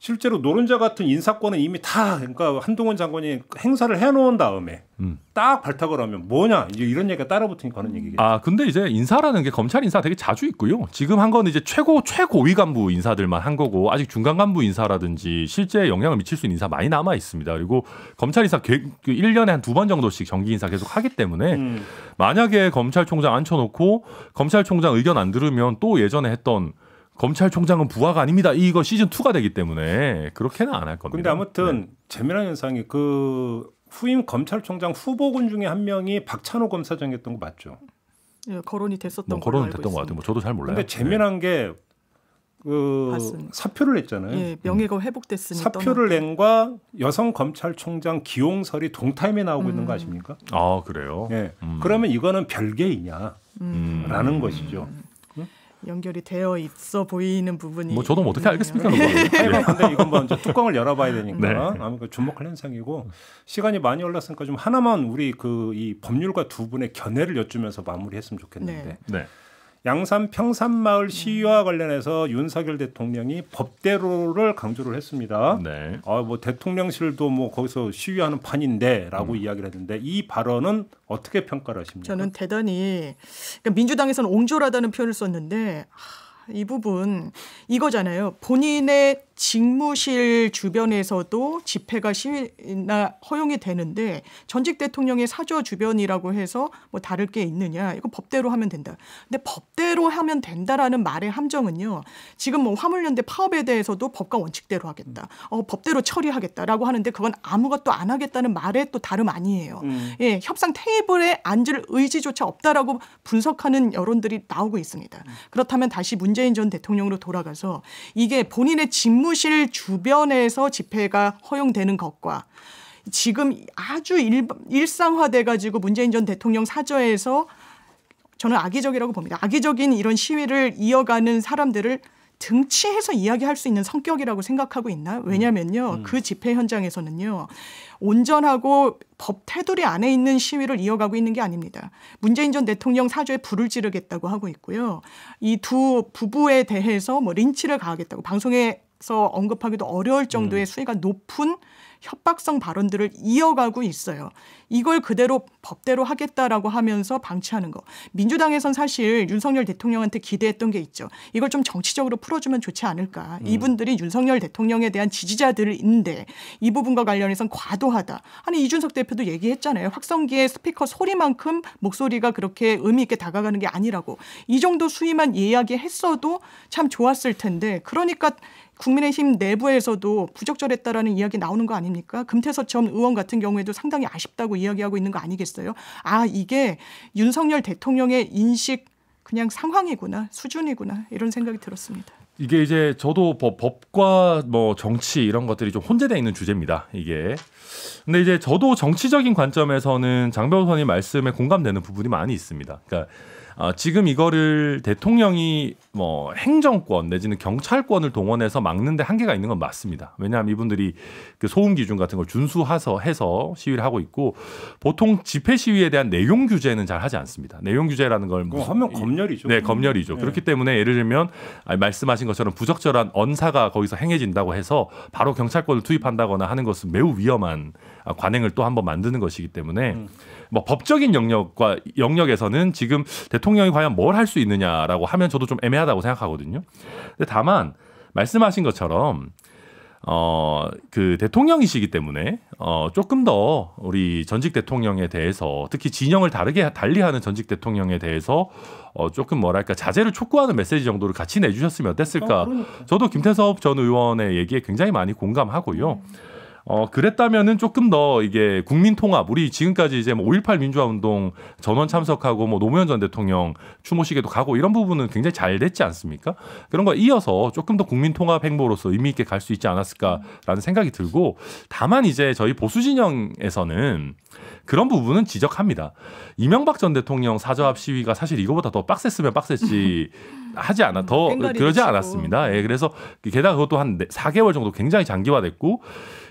S1: 실제로 노른자 같은 인사권은 이미 다 그러니까 한동훈 장관이 행사를 해놓은 다음에 음. 딱 발탁을 하면 뭐냐 이제 이런 얘기가 따라붙으니까 하는 음.
S2: 얘기죠아 근데 이제 인사라는 게 검찰 인사 되게 자주 있고요. 지금 한 건 이제 최고 최고위 간부 인사들만 한 거고 아직 중간 간부 인사라든지 실제 영향을 미칠 수 있는 인사 많이 남아 있습니다. 그리고 검찰 인사 개, 1년에 그 한두 번 정도씩 정기 인사 계속 하기 때문에 음. 만약에 검찰총장 앉혀놓고 검찰총장 의견 안 들으면 또 예전에 했던 검찰총장은 부하가 아닙니다. 이거 시즌 2가 되기 때문에 그렇게는 안 할 겁니다. 근데
S1: 아무튼 네. 재미난 현상이 그 후임 검찰총장 후보군 중에 한 명이 박찬호 검사장이었던 거 맞죠?
S3: 예, 거론이 됐었던 뭐, 거론은 됐던
S1: 것 같아요. 뭐 저도 잘 몰라요. 근데 재미난 네. 게그 사표를 냈잖아요. 예, 명예가
S3: 회복됐으니 사표를 낸과
S1: 여성 검찰총장 기용설이 동타임에 나오고 음. 있는 거 음. 아십니까? 아 그래요. 예. 음. 그러면 이거는 별개이냐라는
S3: 음.
S1: 것이죠. 음.
S3: 연결이 되어 있어 보이는 부분이 뭐 저도 뭐 어떻게 알겠습니까? 하여간 네. 뭐 네. 근 이건 뭐 이제 뚜껑을 열어봐야 되니까 네.
S1: 아무 그 주목할 현상이고 시간이 많이 올랐으니까 좀 하나만 우리 그 이 법률과 두 분의 견해를 여쭈면서 마무리했으면 좋겠는데 네. 네. 양산 평산마을 음. 시위와 관련해서 윤석열 대통령이 법대로를 강조를 했습니다. 네. 아 뭐 대통령실도 뭐 거기서 시위하는 판인데라고 음. 이야기를 했는데 이 발언은 어떻게 평가를 하십니까?
S3: 저는 대단히 그러니까 민주당에서는 옹졸하다는 표현을 썼는데 하, 이 부분 이거잖아요. 본인의 직무실 주변에서도 집회가 시위나 허용이 되는데 전직 대통령의 사저 주변이라고 해서 뭐 다를 게 있느냐. 이거 법대로 하면 된다. 근데 법대로 하면 된다라는 말의 함정은요. 지금 뭐 화물연대 파업에 대해서도 법과 원칙대로 하겠다. 어, 법대로 처리하겠다라고 하는데 그건 아무것도 안 하겠다는 말의 또 다름 아니에요. 음. 예, 협상 테이블에 앉을 의지조차 없다라고 분석하는 여론들이 나오고 있습니다. 음. 그렇다면 다시 문재인 전 대통령으로 돌아가서 이게 본인의 직무 사무실 주변에서 집회가 허용되는 것과 지금 아주 일, 상화돼 가지고 문재인 전 대통령 사저에서 저는 악의적이라고 봅니다. 악의적인 이런 시위를 이어가는 사람들을 등치해서 이야기할 수 있는 성격이라고 생각하고 있나? 왜냐면요. 음. 음. 그 집회 현장에서는요. 온전하고 법 테두리 안에 있는 시위를 이어가고 있는 게 아닙니다. 문재인 전 대통령 사주에 불을 지르겠다고 하고 있고요. 이 두 부부에 대해서 뭐 린치를 가하겠다고 방송에 서 언급하기도 어려울 정도의 음. 수위가 높은 협박성 발언들을 이어가고 있어요. 이걸 그대로 법대로 하겠다라고 하면서 방치하는 거. 민주당에선 사실 윤석열 대통령한테 기대했던 게 있죠. 이걸 좀 정치적으로 풀어주면 좋지 않을까. 음. 이분들이 윤석열 대통령에 대한 지지자들인데 이 부분과 관련해선 과도하다. 아니 이준석 대표도 얘기했잖아요. 확성기의 스피커 소리만큼 목소리가 그렇게 의미 있게 다가가는 게 아니라고. 이 정도 수위만 이야기했어도 참 좋았을 텐데 그러니까 국민의힘 내부에서도 부적절했다라는 이야기 나오는 거 아니에요. 아닙니까? 금태섭 전 의원 같은 경우에도 상당히 아쉽다고 이야기하고 있는 거 아니겠어요? 아, 이게 윤석열 대통령의 인식 그냥 상황이구나, 수준이구나 이런 생각이 들었습니다.
S2: 이게 이제 저도 뭐 법과 뭐 정치 이런 것들이 좀 혼재되어 있는 주제입니다. 이게. 근데 이제 저도 정치적인 관점에서는 장변호사 말씀에 공감되는 부분이 많이 있습니다. 그러니까 어, 지금 이거를 대통령이 뭐 행정권 내지는 경찰권을 동원해서 막는데 한계가 있는 건 맞습니다. 왜냐하면 이분들이 그 소음 기준 같은 걸 준수해서 해서 시위를 하고 있고 보통 집회 시위에 대한 내용 규제는 잘 하지 않습니다. 내용 규제라는 걸 무슨 하면 검열이죠. 네, 검열이죠. 네. 그렇기 때문에 예를 들면 말씀하신 것처럼 부적절한 언사가 거기서 행해진다고 해서 바로 경찰권을 투입한다거나 하는 것은 매우 위험한 관행을 또 한 번 만드는 것이기 때문에 음. 뭐 법적인 영역과 영역에서는 지금 대통령 대통령이 과연 뭘 할 수 있느냐라고 하면 저도 좀 애매하다고 생각하거든요. 근데 다만 말씀하신 것처럼 어, 그 대통령이시기 때문에 어, 조금 더 우리 전직 대통령에 대해서 특히 진영을 다르게 달리하는 전직 대통령에 대해서 어, 조금 뭐랄까 자제를 촉구하는 메시지 정도를 같이 내주셨으면 어땠을까. 어, 저도 김태섭 전 의원의 얘기에 굉장히 많이 공감하고요. 음. 어, 그랬다면은 조금 더 이게 국민 통합, 우리 지금까지 이제 뭐5.18 민주화 운동 전원 참석하고 뭐 노무현 전 대통령 추모식에도 가고 이런 부분은 굉장히 잘 됐지 않습니까? 그런 거 이어서 조금 더 국민 통합 행보로서 의미 있게 갈 수 있지 않았을까라는 생각이 들고 다만 이제 저희 보수 진영에서는 그런 부분은 지적합니다. 이명박 전 대통령 사저합 시위가 사실 이거보다 더 빡셌으면 빡셌지 하지 않아 더 그러지 않았습니다. 예, 그래서 게다가 그것도 한 4개월 정도 굉장히 장기화됐고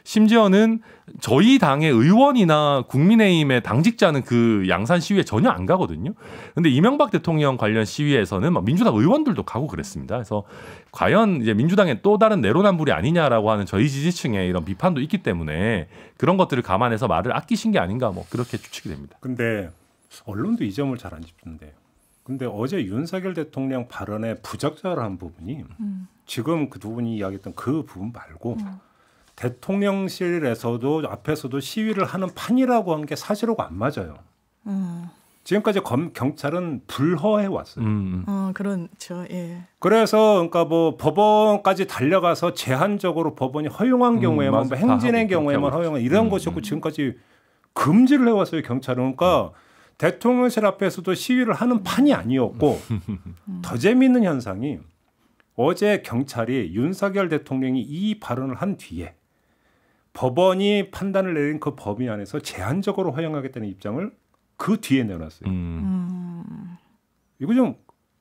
S2: 심지어는 저희 당의 의원이나 국민의힘의 당직자는 그 양산 시위에 전혀 안 가거든요. 근데 이명박 대통령 관련 시위에서는 막 민주당 의원들도 가고 그랬습니다. 그래서 과연 이제 민주당의 또 다른 내로남불이 아니냐라고 하는 저희 지지층의 이런 비판도 있기 때문에 그런 것들을 감안해서
S1: 말을 아끼신 게 아닌가 뭐
S2: 그렇게 추측이 됩니다.
S1: 근데 언론도 이 점을 잘 안 짚는데요. 근데 어제 윤석열 대통령 발언에 부적절한 부분이 음. 지금 그 두 분이 이야기했던 그 부분 말고 음. 대통령실에서도 앞에서도 시위를 하는 판이라고 한 게 사실하고 안 맞아요. 음. 지금까지 검, 경찰은
S3: 불허해 왔어요. 음. 어, 그렇죠. 예.
S1: 그래서 그러니까 뭐 법원까지 달려가서 제한적으로 법원이 허용한 음, 경우에만 뭐 행진의 경우에만 허용한 이런 음, 것이었고 음. 지금까지 금지를 해왔어요 경찰은. 그러니까 대통령실 앞에서도 시위를 하는 판이 아니었고 더 재미있는 현상이 어제 경찰이 윤석열 대통령이 이 발언을 한 뒤에 법원이 판단을 내린 그 범위 안에서 제한적으로 허용하겠다는 입장을 그 뒤에 내놨어요. 음. 음. 이거 좀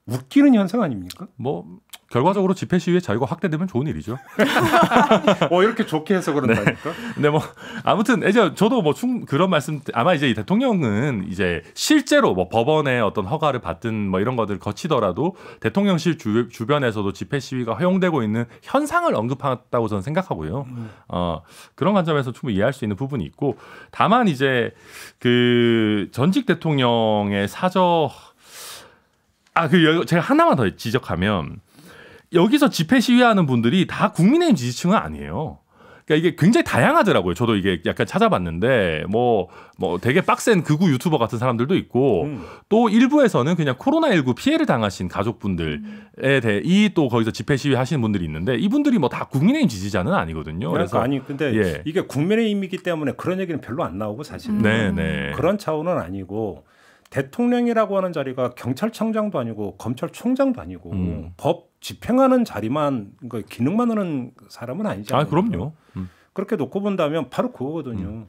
S1: 웃기는 현상 아닙니까? 뭐 결과적으로 집회 시위의 자유가 확대되면 좋은
S2: 일이죠. 어 이렇게 좋게 해서 그런다니까. 네. 근데 뭐 아무튼 이제 저도 뭐 충, 그런 말씀 아마 이제 대통령은 이제 실제로 뭐 법원의 어떤 허가를 받든 뭐 이런 것들 을 거치더라도 대통령실 주, 주변에서도 집회 시위가 허용되고 있는 현상을 언급했다고 저는 생각하고요. 음. 어 그런 관점에서 충분히 이해할 수 있는 부분이 있고 다만 이제 그 전직 대통령의 사저 아그 제가 하나만 더 지적하면 여기서 집회 시위하는 분들이 다 국민의힘 지지층은 아니에요. 그러니까 이게 굉장히 다양하더라고요. 저도 이게 약간 찾아봤는데 뭐뭐 뭐 되게 빡센 극우 유튜버 같은 사람들도 있고 음. 또 일부에서는 그냥 코로나19 피해를 당하신 가족분들에 대해 이 또 거기서 집회 시위 하시는 분들이 있는데 이분들이 뭐 다 국민의힘 지지자는 아니거든요. 그러니까 그래서 아니 근데 예.
S1: 이게 국민의힘이기 때문에 그런 얘기는 별로 안 나오고 사실은 음. 네, 음. 네. 그런 차원은 아니고 대통령이라고 하는 자리가 경찰청장도 아니고 검찰총장도 아니고 음. 법 집행하는 자리만 그 기능만 하는 사람은 아니잖아요. 아 그럼요. 음. 그렇게 놓고 본다면 바로 그거거든요. 음.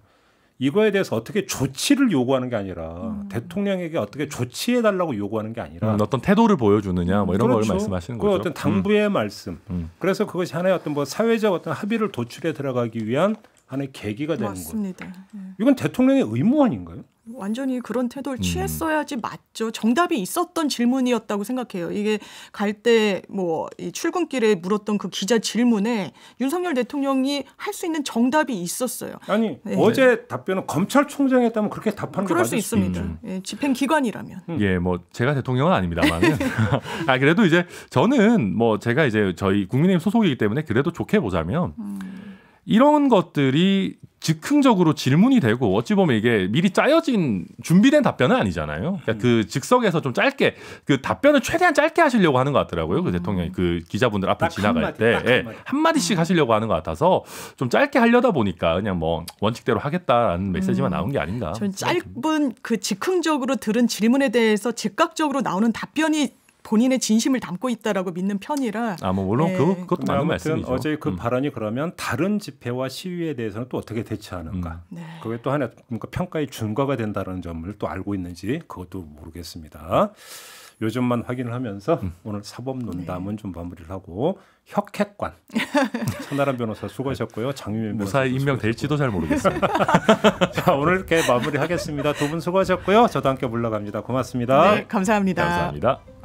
S1: 이거에 대해서 어떻게 조치를 요구하는 게 아니라 음. 대통령에게 어떻게 조치해 달라고 요구하는 게 아니라
S2: 음, 어떤 태도를 보여주느냐 뭐 이런 그렇죠. 걸 말씀하시는 그 거죠. 어떤 당부의
S1: 음. 말씀. 음. 그래서 그것이 하나의 어떤 뭐 사회적 어떤 합의를 도출해 들어가기 위한 하는 계기가 되는 맞습니다. 거예요. 네. 예. 이건 대통령의 의무 아닌가요?
S3: 완전히 그런 태도를 음. 취했어야지 음. 맞죠. 정답이 있었던 질문이었다고 생각해요. 이게 갈 때뭐 출근길에 물었던 그 기자 질문에 윤석열 대통령이 할 수 있는 정답이 있었어요. 아니 예. 어제
S1: 답변은 검찰총장이 했다면 그렇게 답하는 그럴 수 있습니다. 음.
S3: 예, 집행기관이라면. 음.
S1: 예, 뭐 제가 대통령은
S2: 아닙니다만. 아 그래도 이제 저는 뭐 제가 이제 저희 국민의힘 소속이기 때문에 그래도 좋게 보자면. 음. 이런 것들이 즉흥적으로 질문이 되고 어찌 보면 이게 미리 짜여진 준비된 답변은 아니잖아요. 그러니까 음. 그 즉석에서 좀 짧게 그 답변을 최대한 짧게 하시려고 하는 것 같더라고요. 그 음. 대통령이 그 기자분들 앞에 지나갈 한마디, 때 예, 한마디씩 음. 하시려고 하는 것 같아서 좀 짧게 하려다 보니까 그냥 뭐 원칙대로 하겠다라는 메시지만 나온 게 아닌가. 저는
S3: 짧은 그 즉흥적으로 들은 질문에 대해서 즉각적으로 나오는 답변이 본인의 진심을 담고 있다라고 믿는 편이라. 아, 뭐 물론 그, 예. 그 그것도 맞는 말씀이죠. 어제
S1: 그 음. 발언이 그러면 다른 집회와 시위에 대해서는 또 어떻게 대처하는가. 음. 네. 그게 또 하나 그러니까 평가의 준과가 된다는 점을 또 알고 있는지 그것도 모르겠습니다. 요즘만 확인을 하면서 음. 오늘 사법 논담은 네. 좀 마무리를 하고 혁핵관 천나란 변호사 수고하셨고요. 장유민 무사 임명될지도 잘모르겠습니자 오늘 이렇게 마무리하겠습니다. 두 분 수고하셨고요. 저도 함께 물러갑니다. 고맙습니다. 네, 감사합니다. 감사합니다.